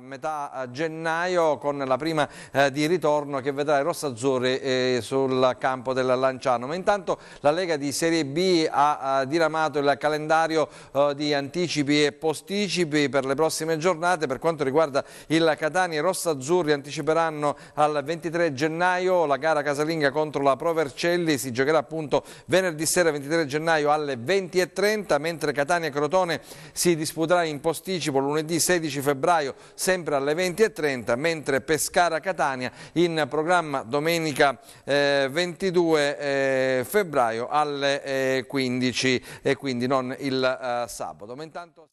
metà eh, gennaio con la prima eh, di ritorno che vedrà i Rossazzurri eh, sul campo del Lanciano. Ma intanto la Lega di Serie B ha, ha diramato il calendario eh, di anticipi e posticipi per le prossime giornate. Per quanto riguarda il Catani, i Rossazzurri anticiperanno al 23 gennaio la gara casalinga contro la Pro Vercelli. Si giocherà appunto venerdì sera 23 gennaio alle 20.30, mentre Catania e Crotone si disputerà in posticipo lunedì 16 febbraio sempre alle 20.30, mentre Pescara-Catania in programma domenica eh, 22 eh, febbraio alle eh, 15 e quindi non il eh, sabato. Ma intanto...